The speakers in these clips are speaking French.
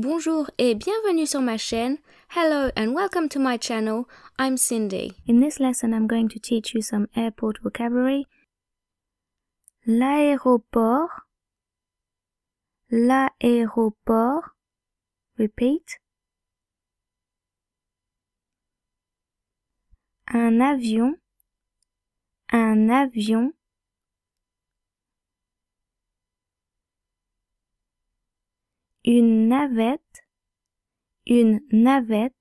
Bonjour et bienvenue sur ma chaîne. Hello and welcome to my channel. I'm Cindy. In this lesson, I'm going to teach you some airport vocabulary. L'aéroport. L'aéroport. Repeat. Un avion. Un avion. une navette, une navette.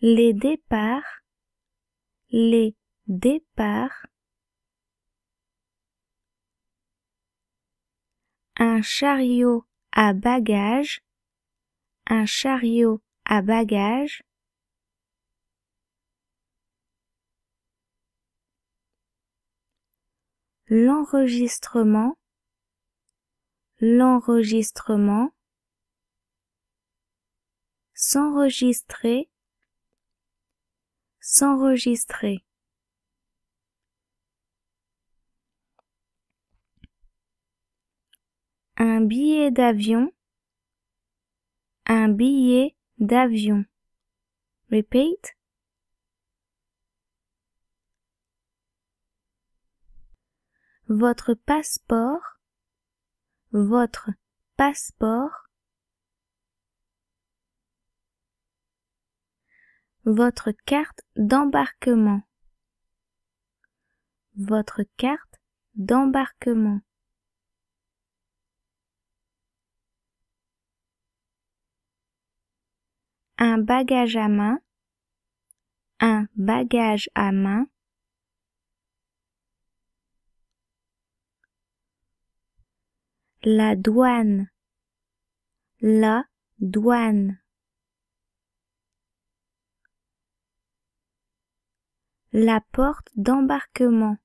Les départs, les départs. Un chariot à bagages, un chariot à bagages. l'enregistrement, l'enregistrement, s'enregistrer, s'enregistrer. Un billet d'avion, un billet d'avion. Repeat. votre passeport, votre passeport, votre carte d'embarquement, votre carte d'embarquement. Un bagage à main, un bagage à main, la douane, la douane. La porte d'embarquement,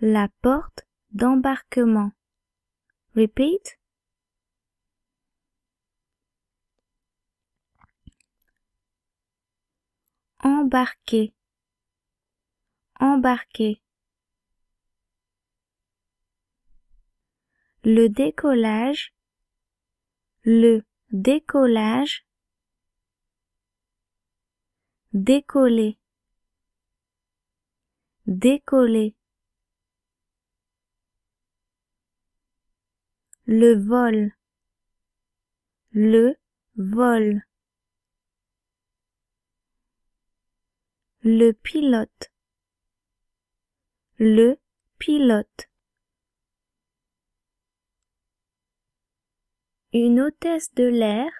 la porte d'embarquement. Repeat. Embarquer, embarquer. le décollage, le décollage, décoller, décoller, le vol, le vol, le pilote, le pilote. une hôtesse de l'air,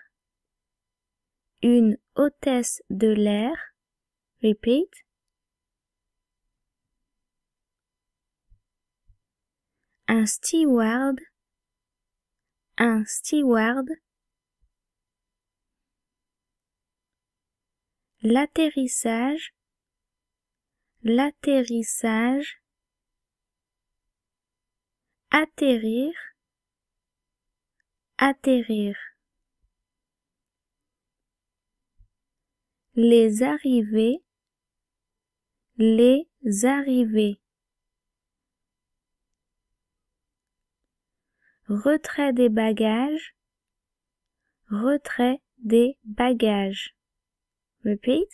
une hôtesse de l'air, repeat, un steward, un steward, l'atterrissage, l'atterrissage, atterrir, atterrir. Les arrivées, les arrivées. Retrait des bagages, retrait des bagages. Repeat.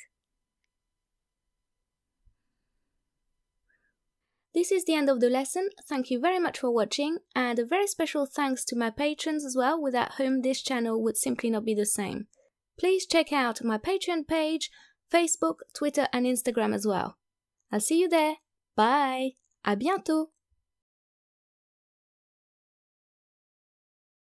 This is the end of the lesson, thank you very much for watching, and a very special thanks to my patrons as well, without whom this channel would simply not be the same. Please check out my Patreon page, Facebook, Twitter and Instagram as well. I'll see you there, bye, à bientôt!